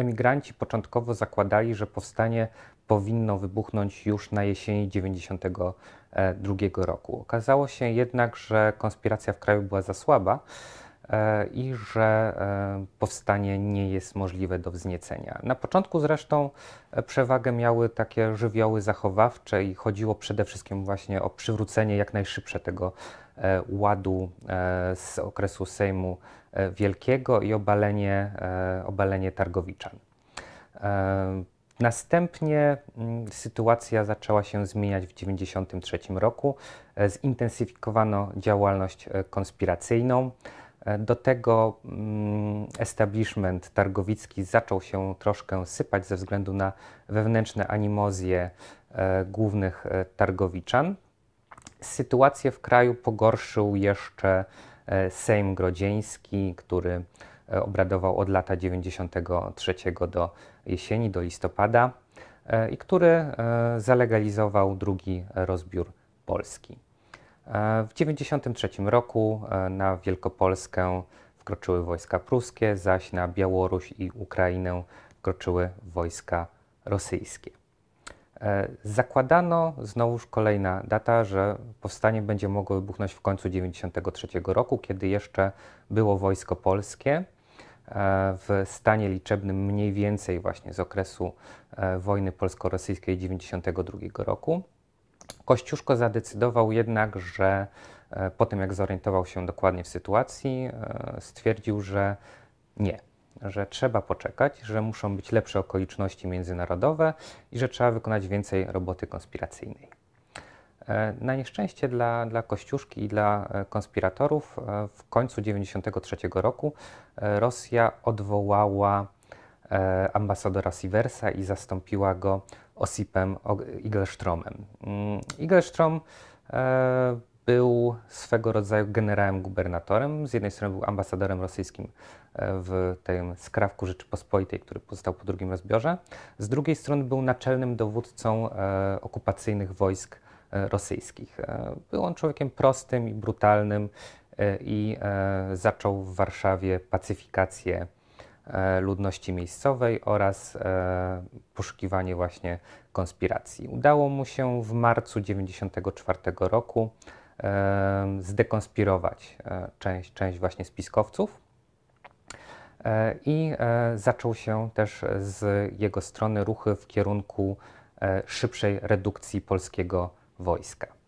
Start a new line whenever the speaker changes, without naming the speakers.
Emigranci początkowo zakładali, że powstanie powinno wybuchnąć już na jesieni 1992 roku. Okazało się jednak, że konspiracja w kraju była za słaba E, i że e, powstanie nie jest możliwe do wzniecenia. Na początku zresztą e, przewagę miały takie żywioły zachowawcze i chodziło przede wszystkim właśnie o przywrócenie jak najszybsze tego ładu z okresu Sejmu Wielkiego i obalenie, obalenie targowiczan. Następnie mm, sytuacja zaczęła się zmieniać w 1993 roku. Zintensyfikowano działalność konspiracyjną. Do tego mm, establishment targowicki zaczął się troszkę sypać ze względu na wewnętrzne animozje e, głównych e, targowiczan. Sytuację w kraju pogorszył jeszcze e, Sejm Grodzieński, który obradował od lata 93 do jesieni, do listopada i który zalegalizował drugi rozbiór Polski. E, w 1993 roku e, na Wielkopolskę wkroczyły wojska pruskie, zaś na Białoruś i Ukrainę wkroczyły wojska rosyjskie. E, zakładano, znowuż kolejna data, że powstanie będzie mogło wybuchnąć w końcu 1993 roku, kiedy jeszcze było wojsko polskie w stanie liczebnym mniej więcej właśnie z okresu wojny polsko-rosyjskiej 1992 roku. Kościuszko zadecydował jednak, że e, po tym jak zorientował się dokładnie w sytuacji, e, stwierdził, że nie, że trzeba poczekać, że muszą być lepsze okoliczności międzynarodowe i że trzeba wykonać więcej roboty konspiracyjnej. E, na nieszczęście dla, dla Kościuszki i dla konspiratorów w końcu 1993 roku Rosja odwołała ambasadora Siversa i zastąpiła go Osipem Igelstromem. Mm, Igelstrom e, był swego rodzaju generałem gubernatorem. Z jednej strony był ambasadorem rosyjskim e, w tym skrawku Rzeczypospolitej, który powstał po drugim rozbiorze. Z drugiej strony był naczelnym dowódcą e, okupacyjnych wojsk rosyjskich. Był on człowiekiem prostym i brutalnym i zaczął w Warszawie pacyfikację E, ludności miejscowej oraz e, poszukiwanie właśnie konspiracji. Udało mu się w marcu 1994 roku e, zdekonspirować część, część właśnie spiskowców i zaczął się też z jego strony ruchy w kierunku szybszej redukcji polskiego wojska.